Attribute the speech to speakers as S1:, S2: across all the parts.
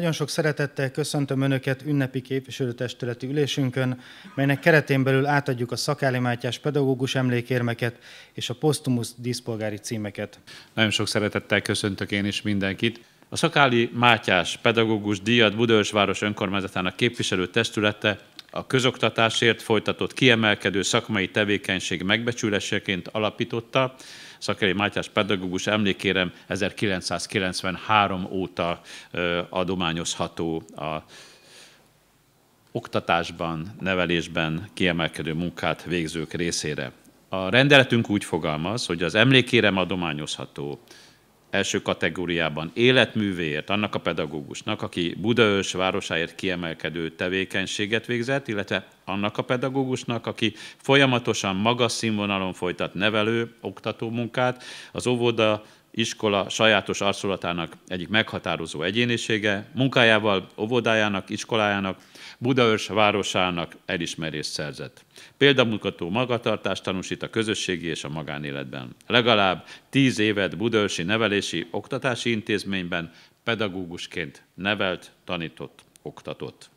S1: Nagyon sok szeretettel köszöntöm Önöket ünnepi képviselőtestületi ülésünkön, melynek keretén belül átadjuk a Szakáli Mátyás pedagógus emlékérmeket és a posztumusz díszpolgári címeket.
S2: Nagyon sok szeretettel köszöntök én is mindenkit. A Szakáli Mátyás pedagógus díjat Budaörsváros önkormányzatának képviselő testülete a közoktatásért folytatott kiemelkedő szakmai tevékenység megbecsüléseként alapította, Szakeli Mátyás pedagógus emlékérem 1993 óta adományozható a oktatásban, nevelésben kiemelkedő munkát végzők részére. A rendeletünk úgy fogalmaz, hogy az emlékérem adományozható első kategóriában életművéért, annak a pedagógusnak, aki Budaős városáért kiemelkedő tevékenységet végzett, illetve annak a pedagógusnak, aki folyamatosan magas színvonalon folytat nevelő, oktató munkát, az óvoda iskola sajátos arculatának egyik meghatározó egyénisége, munkájával, óvodájának, iskolájának Budaörs városának elismerést szerzett. Példamutató magatartást tanúsít a közösségi és a magánéletben. Legalább tíz évet Budaörsi Nevelési Oktatási Intézményben pedagógusként nevelt, tanított, oktatott.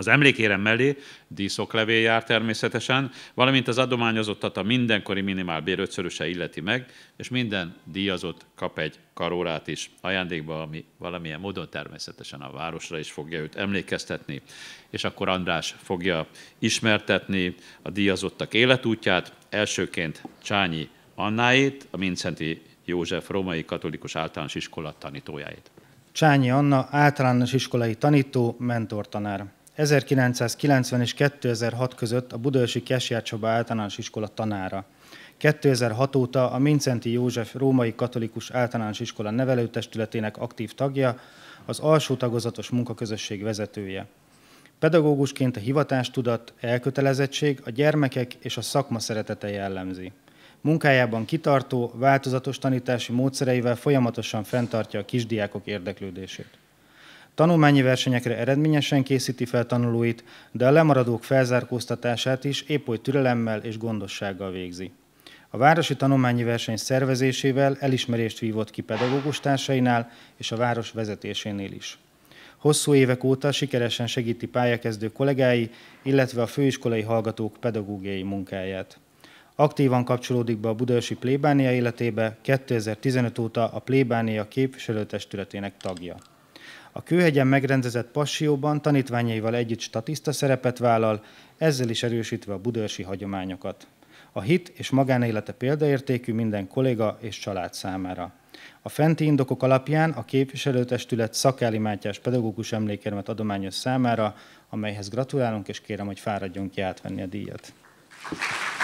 S2: Az emlékérem mellé díszoklevé jár természetesen, valamint az adományozottat a mindenkori minimál bér ötszöröse illeti meg, és minden díjazott kap egy karórát is ajándékba, ami valamilyen módon természetesen a városra is fogja őt emlékeztetni. És akkor András fogja ismertetni a díjazottak életútját, elsőként Csányi Annáét, a Mincenti József Római Katolikus Általános Iskola tanítójáit.
S1: Csányi Anna általános iskolai tanító, mentortanár. 1990 és 2006 között a Budaörsi Kesjár Csaba általános iskola tanára. 2006 óta a Mincenti József Római Katolikus Általános Iskola nevelőtestületének aktív tagja, az alsó tagozatos munkaközösség vezetője. Pedagógusként a hivatástudat, elkötelezettség, a gyermekek és a szakma szeretete jellemzi. Munkájában kitartó, változatos tanítási módszereivel folyamatosan fenntartja a kisdiákok érdeklődését. Tanulmányi versenyekre eredményesen készíti fel tanulóit, de a lemaradók felzárkóztatását is épp oly türelemmel és gondossággal végzi. A városi tanulmányi verseny szervezésével elismerést vívott ki pedagógus társainál és a város vezetésénél is. Hosszú évek óta sikeresen segíti pályakezdő kollégái, illetve a főiskolai hallgatók pedagógiai munkáját. Aktívan kapcsolódik be a budaörsi plébánia életébe, 2015 óta a plébánia képviselőtestületének tagja. A kőhegyen megrendezett passióban tanítványaival együtt statiszta szerepet vállal, ezzel is erősítve a budörsi hagyományokat. A hit és magánélete példaértékű minden kolléga és család számára. A fenti indokok alapján a képviselőtestület Szakáli Mátyás pedagógus emlékérmet adományoz számára, amelyhez gratulálunk, és kérem, hogy fáradjon ki átvenni a díjat. Thank you.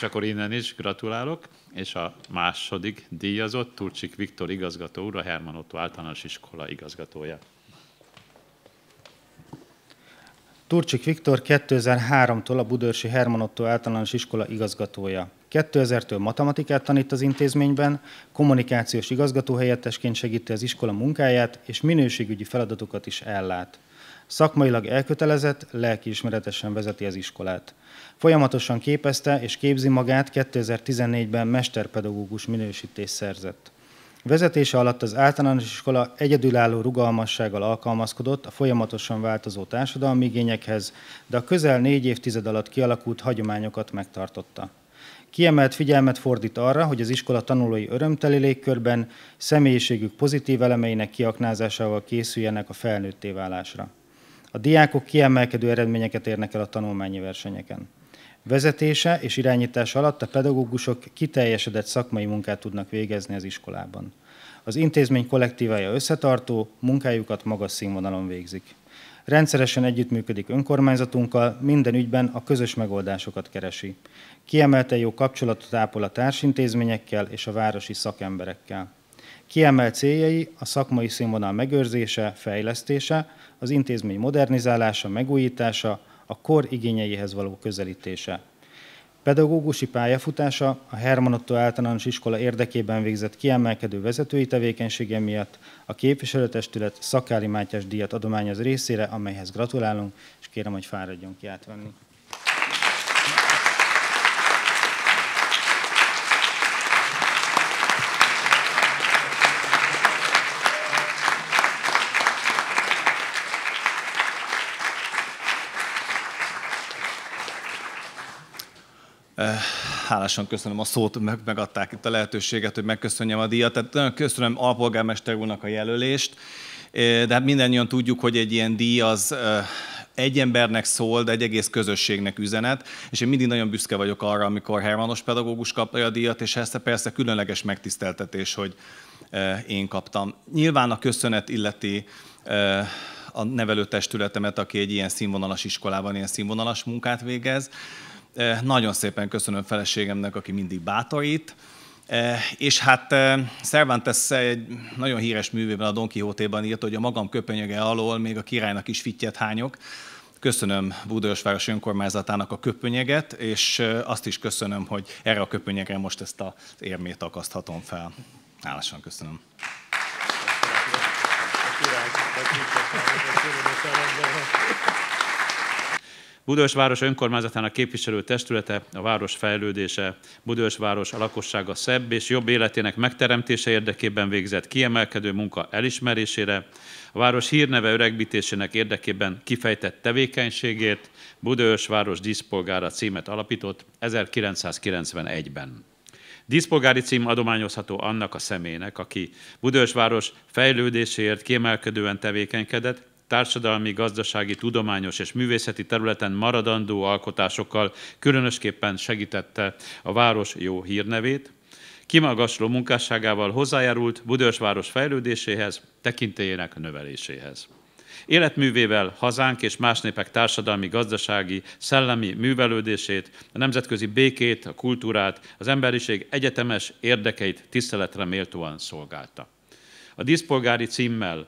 S2: És akkor innen is gratulálok, és a második díjazott Turcsik Viktor igazgató úr, a Herman Otto általános iskola igazgatója.
S1: Turcsik Viktor 2003-tól a Budörsi Herman Otto általános iskola igazgatója. 2000-től matematikát tanít az intézményben, kommunikációs igazgató helyettesként segíti az iskola munkáját, és minőségügyi feladatokat is ellát. Szakmailag elkötelezett, lelkiismeretesen vezeti az iskolát. Folyamatosan képezte és képzi magát, 2014-ben mesterpedagógus minősítés szerzett. Vezetése alatt az általános iskola egyedülálló rugalmassággal alkalmazkodott a folyamatosan változó társadalmi igényekhez, de a közel négy évtized alatt kialakult hagyományokat megtartotta. Kiemelt figyelmet fordít arra, hogy az iskola tanulói örömteli légkörben személyiségük pozitív elemeinek kiaknázásával készüljenek a felnőtté válásra. A diákok kiemelkedő eredményeket érnek el a tanulmányi versenyeken. Vezetése és irányítása alatt a pedagógusok kiteljesedett szakmai munkát tudnak végezni az iskolában. Az intézmény kollektívája összetartó, munkájukat magas színvonalon végzik. Rendszeresen együttműködik önkormányzatunkkal, minden ügyben a közös megoldásokat keresi. Kiemelte jó kapcsolatot ápol a társintézményekkel és a városi szakemberekkel. Kiemelt céljai a szakmai színvonal megőrzése, fejlesztése, az intézmény modernizálása, megújítása, a kor igényeihez való közelítése. Pedagógusi pályafutása a Herman Otto általános iskola érdekében végzett kiemelkedő vezetői tevékenysége miatt a képviselőtestület Szakári Mátyás díjat adományoz részére, amelyhez gratulálunk, és kérem, hogy fáradjon ki átvenni.
S3: hálásan köszönöm a szót, meg, megadták itt a lehetőséget, hogy megköszönjem a díjat. Tehát nagyon köszönöm alpolgármester úrnak a jelölést, de hát mindannyian tudjuk, hogy egy ilyen díj az egy embernek szól, de egy egész közösségnek üzenet, és én mindig nagyon büszke vagyok arra, amikor Hermanos pedagógus kapja a díjat, és ez persze különleges megtiszteltetés, hogy én kaptam. Nyilván a köszönet illeti a nevelőtestületemet, aki egy ilyen színvonalas iskolában ilyen színvonalas munkát végez, nagyon szépen köszönöm feleségemnek, aki mindig bátorít. És hát Cervantes egy nagyon híres művében, a Don Quixote-ban írt, hogy a magam köpenyege alól még a királynak is fittyet hányok. Köszönöm Búdörösváros önkormányzatának a köpönyeget, és azt is köszönöm, hogy erre a köpönyegre most ezt az érmét akaszthatom fel. Állásan köszönöm.
S4: Köszönöm
S2: város önkormányzatának képviselő testülete a város fejlődése, város a lakossága szebb és jobb életének megteremtése érdekében végzett kiemelkedő munka elismerésére, a város hírneve öregbítésének érdekében kifejtett tevékenységért város díszpolgára címet alapított 1991-ben. Díszpolgári cím adományozható annak a személynek, aki város fejlődéséért kiemelkedően tevékenykedett, társadalmi, gazdasági, tudományos és művészeti területen maradandó alkotásokkal különösképpen segítette a város jó hírnevét, kimagasló munkásságával hozzájárult Budösváros fejlődéséhez, tekintélyének növeléséhez. Életművével hazánk és más népek társadalmi, gazdasági, szellemi művelődését, a nemzetközi békét, a kultúrát, az emberiség egyetemes érdekeit tiszteletre méltóan szolgálta. A díszpolgári címmel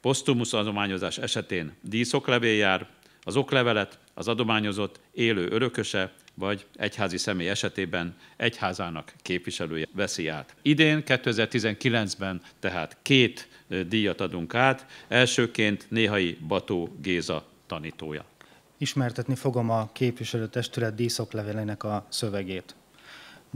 S2: Posztumusz adományozás esetén díszoklevél jár, az oklevelet az adományozott élő örököse vagy egyházi személy esetében egyházának képviselője veszi át. Idén, 2019-ben tehát két díjat adunk át, elsőként Néhai Bató Géza tanítója.
S1: Ismertetni fogom a képviselőtestület díszoklevelének a szövegét.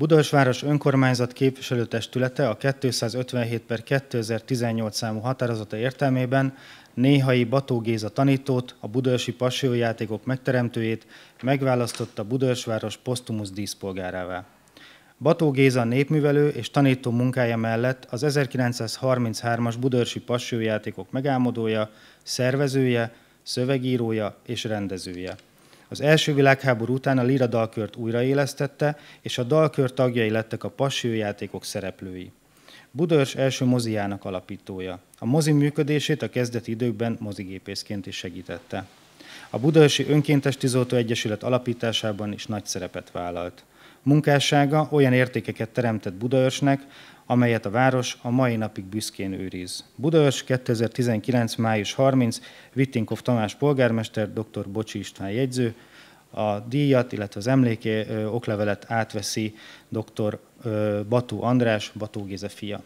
S1: Budaörsváros önkormányzat képviselőtestülete a 257 per 2018 számú határozata értelmében néhai Bató Géza tanítót, a budaörsi passiójátékok megteremtőjét megválasztotta Budaörsváros posztumusz díszpolgárává. Bató Géza népművelő és tanító munkája mellett az 1933-as budaörsi passiójátékok megálmodója, szervezője, szövegírója és rendezője. Az első világháború után a Lira dalkört újraélesztette, és a dalkör tagjai lettek a játékok szereplői. Budörs első mozijának alapítója. A mozi működését a kezdeti időkben mozigépészként is segítette. A Budörsi Önkéntes Tizoltó Egyesület alapításában is nagy szerepet vállalt. Munkássága olyan értékeket teremtett Budaörsnek, amelyet a város a mai napig büszkén őriz. Budaörs 2019. május 30, Vittinkov Tamás polgármester, dr. Bocsi István jegyző, a díjat, illetve az emléké oklevelet átveszi dr. Batú András, Batú Géze fia.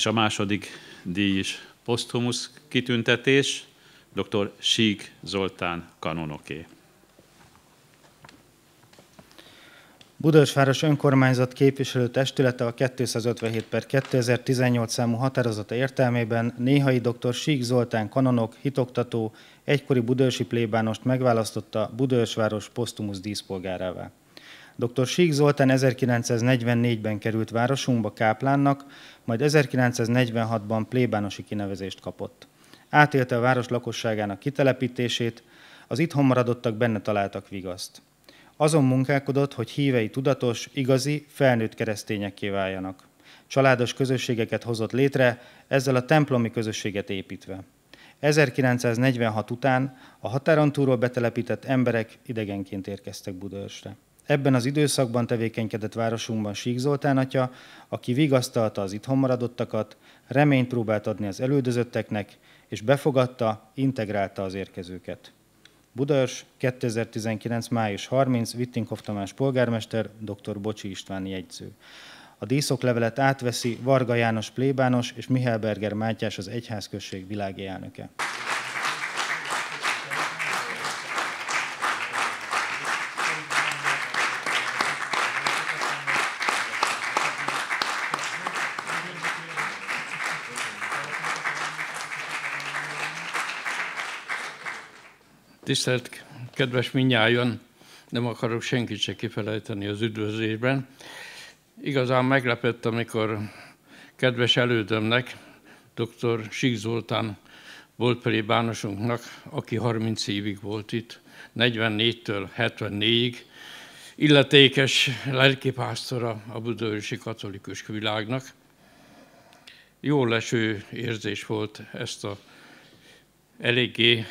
S2: és a második díj is posztumusz kitüntetés, dr. Sík Zoltán kanonoké.
S1: Budösváros önkormányzat képviselő testülete a 257 per 2018 számú határozata értelmében néhai dr. Sík Zoltán kanonok, hitoktató, egykori budősi plébánost megválasztotta Budösváros posztumusz díszpolgárává. Dr. Sík Zoltán 1944-ben került városunkba káplánnak, majd 1946-ban plébánosi kinevezést kapott. Átélte a város lakosságának kitelepítését, az itthon maradottak benne találtak vigaszt. Azon munkálkodott, hogy hívei tudatos, igazi, felnőtt keresztényekké váljanak. Családos közösségeket hozott létre, ezzel a templomi közösséget építve. 1946 után a határon túlról betelepített emberek idegenként érkeztek Budaörsre. Ebben az időszakban tevékenykedett városunkban Sík Zoltán atya, aki vigasztalta az itthon maradottakat, reményt próbált adni az elődözötteknek, és befogadta, integrálta az érkezőket. Budaörs, 2019. május 30, Vittinkov Tamás polgármester, dr. Bocsi István jegyző. A díszoklevelet átveszi Varga János plébános és Mihály Berger Mátyás az Egyházközség világi elnöke.
S4: Tisztelt kedves minnyájon, nem akarok senkit se kifelejteni az üdvözlésben. Igazán meglepett, amikor kedves elődömnek, dr. Sik Zoltán volt plébánosunknak, aki 30 évig volt itt, 44-től 74-ig, illetékes lelkipásztora a budaörsi katolikus világnak. Jó leső érzés volt ezt a eléggé,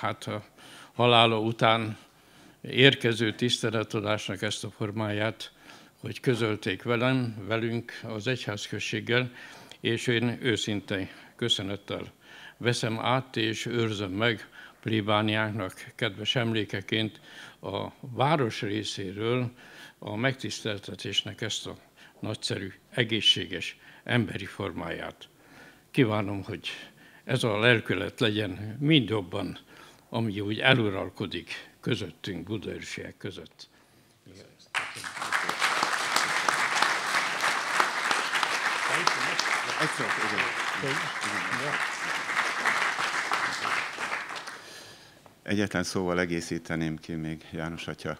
S4: hát a halála után érkező tiszteletadásnak ezt a formáját, hogy közölték velem, velünk az egyházközséggel, és én őszinte köszönettel veszem át és őrzöm meg plébániáknak kedves emlékeként a város részéről a megtiszteltetésnek ezt a nagyszerű, egészséges emberi formáját. Kívánom, hogy ez a lelkület legyen mind jobban ami úgy eluralkodik közöttünk, budaörsiek között.
S3: Egyetlen szóval egészíteném ki még János atya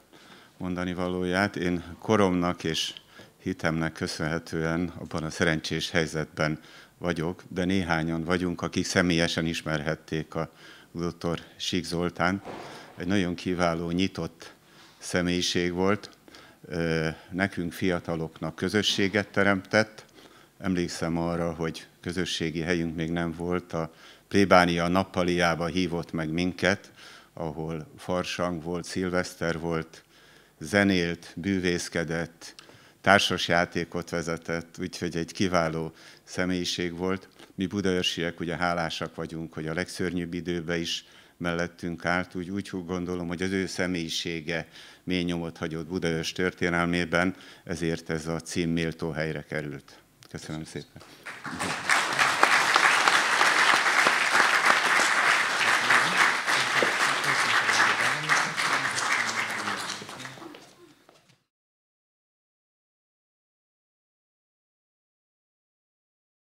S3: mondani valóját. Én koromnak és hitemnek köszönhetően abban a szerencsés helyzetben vagyok, de néhányan vagyunk, akik személyesen ismerhették a dr. Sik Zoltán egy nagyon kiváló, nyitott személyiség volt, nekünk fiataloknak közösséget teremtett. Emlékszem arra, hogy közösségi helyünk még nem volt, a plébánia nappaliába hívott meg minket, ahol farsang volt, szilveszter volt, zenélt, bűvészkedett, társasjátékot vezetett, úgyhogy egy kiváló személyiség volt mi budaörsiek ugye hálásak vagyunk, hogy a legszörnyűbb időben is mellettünk állt, úgy, úgy gondolom, hogy az ő személyisége mély nyomot hagyott Budaörs történelmében, ezért ez a cím méltó helyre került. Köszönöm szépen.